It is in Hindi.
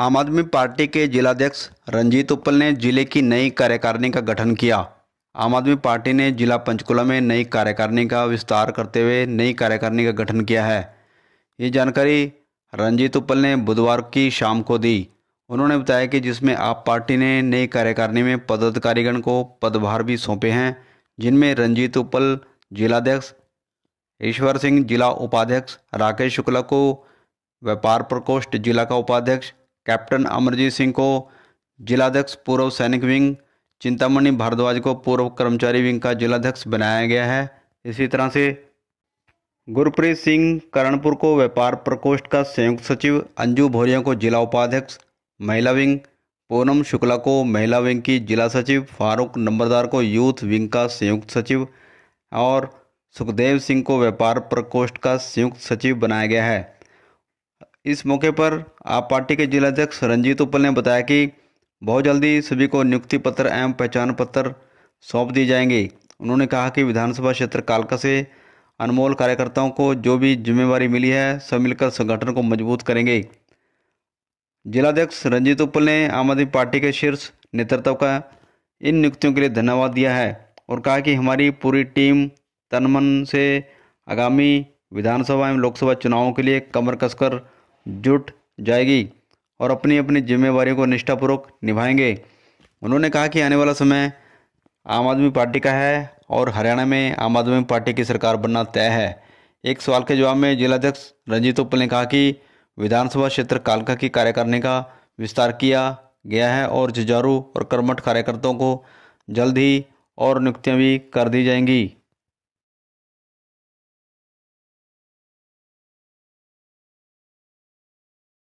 आम आदमी पार्टी के जिलाध्यक्ष रंजीत उपल ने जिले की नई कार्यकारिणी का गठन किया आम आदमी पार्टी ने जिला पंचकुला में नई कार्यकारिणी का विस्तार करते हुए नई कार्यकारिणी का गठन किया है ये जानकारी रंजीत उपल ने बुधवार की शाम को दी उन्होंने बताया कि जिसमें आप पार्टी ने नई कार्यकारिणी में पदाधिकारीगण को पदभार भी सौंपे हैं जिनमें रंजीत उपल जिलाध्यक्ष ईश्वर सिंह जिला उपाध्यक्ष राकेश शुक्ला को व्यापार प्रकोष्ठ जिला का उपाध्यक्ष कैप्टन अमरजीत सिंह को जिलाध्यक्ष पूर्व सैनिक विंग चिंतामणि भारद्वाज को पूर्व कर्मचारी विंग का जिलाध्यक्ष बनाया गया है इसी तरह से गुरप्रीत सिंह करणपुर को व्यापार प्रकोष्ठ का संयुक्त सचिव अंजू भोरिया को जिला उपाध्यक्ष महिला विंग पूनम शुक्ला को महिला विंग की जिला सचिव फारूक नंबरदार को यूथ विंग का संयुक्त सचिव और सुखदेव सिंह को व्यापार प्रकोष्ठ का संयुक्त सचिव बनाया गया है इस मौके पर आप पार्टी के जिलाध्यक्ष रंजीत उपल ने बताया कि बहुत जल्दी सभी को नियुक्ति पत्र एवं पहचान पत्र सौंप दिए जाएंगे उन्होंने कहा कि विधानसभा क्षेत्र कालका से अनमोल कार्यकर्ताओं को जो भी जिम्मेवारी मिली है सब मिलकर संगठन को मजबूत करेंगे जिलाध्यक्ष रंजीत उपल ने आम आदमी पार्टी के शीर्ष नेतृत्व का इन नियुक्तियों के लिए धन्यवाद दिया है और कहा कि हमारी पूरी टीम तनमन से आगामी विधानसभा एवं लोकसभा चुनावों के लिए कमर कसकर जुट जाएगी और अपनी अपनी जिम्मेवारियों को निष्ठापूर्वक निभाएंगे उन्होंने कहा कि आने वाला समय आम आदमी पार्टी का है और हरियाणा में आम आदमी पार्टी की सरकार बनना तय है एक सवाल के जवाब में जिलाध्यक्ष रंजीत उप्पल ने कहा कि विधानसभा क्षेत्र कालका की कार्यकारिणी का विस्तार किया गया है और जुजारू और कर्मठ कार्यकर्ताओं को जल्द ही और नियुक्तियाँ भी कर दी जाएंगी